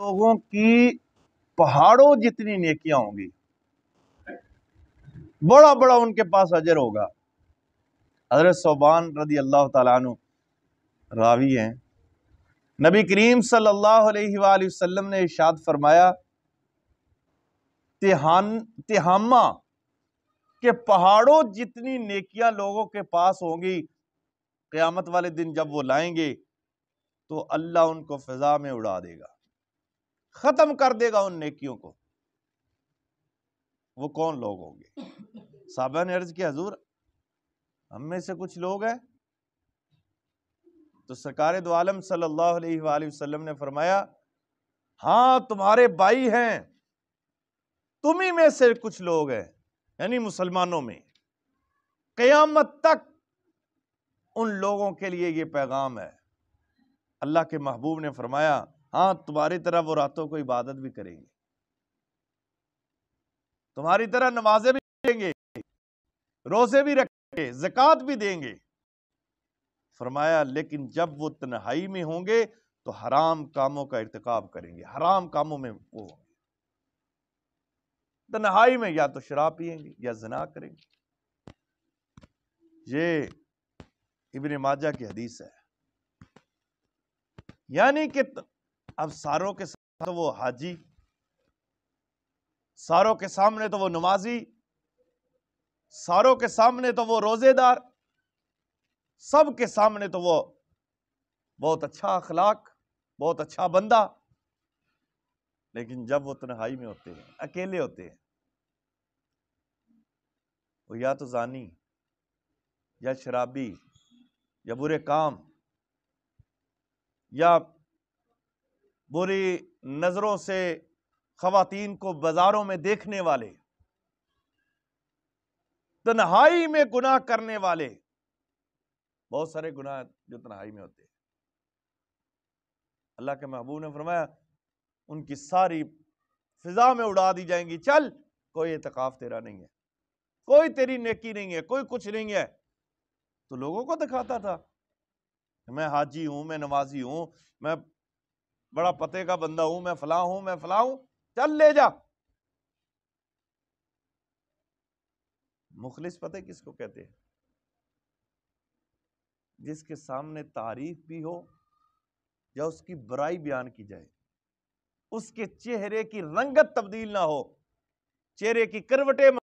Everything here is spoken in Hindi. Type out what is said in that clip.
लोगों की पहाड़ों जितनी नेकियां होंगी बड़ा बड़ा उनके पास अजर होगा हजरत सोबान रदी अल्लाह तु रावी हैं नबी करीम सल्लल्लाहु अलैहि वसल्लम ने इशाद फरमाया तिहान तिहामा के पहाड़ों जितनी नेकियां लोगों के पास होंगी क़यामत वाले दिन जब वो लाएंगे तो अल्लाह उनको फिजा में उड़ा देगा खत्म कर देगा उन नेकियों को वो कौन लोग होंगे साबा ने अर्ज किया हजूर हम में से कुछ लोग हैं तो सरकार दो आलम सल्लल्लाहु अलैहि वसल्लम ने फरमाया हाँ तुम्हारे भाई हैं तुम ही में से कुछ लोग हैं यानी मुसलमानों में कयामत तक उन लोगों के लिए ये पैगाम है अल्लाह के महबूब ने फरमाया हाँ तुम्हारी तरह वो रातों को इबादत भी करेंगे तुम्हारी तरह नमाजें भी देंगे रोजे भी रखेंगे जक़ात भी देंगे फरमाया लेकिन जब वो तन्हाई में होंगे तो हराम कामों का इरतकब करेंगे हराम कामों में वो होंगे तन्हाई में या तो शराब पियेंगे या जना करेंगे ये इबन माजा की हदीस है यानी कि अब सारों के साथ तो वो हाजी सारों के सामने तो वो नमाजी सारों के सामने तो वो रोजेदार सब के सामने तो वो बहुत अच्छा अखलाक बहुत अच्छा बंदा लेकिन जब वो तनहाई में होते हैं अकेले होते हैं वो या तो जानी या शराबी या बुरे काम या बुरी नज़रों से खातन को बाज़ारों में देखने वाले तन्हाई में गुनाह करने वाले बहुत सारे गुनाह जो तन्हाई में होते हैं अल्लाह के महबूब ने फरमाया उनकी सारी फिजा में उड़ा दी जाएंगी चल कोई एतकाफ तेरा नहीं है कोई तेरी नेकी नहीं है कोई कुछ नहीं है तो लोगों को दिखाता था मैं हाजी हूं मैं नवाजी हूं मैं बड़ा पते का बंदा हूं मैं फला हूं मैं फला हूं चल ले जा मुखलिस पते किसको कहते हैं जिसके सामने तारीफ भी हो या उसकी बुराई बयान की जाए उसके चेहरे की रंगत तब्दील ना हो चेहरे की करवटे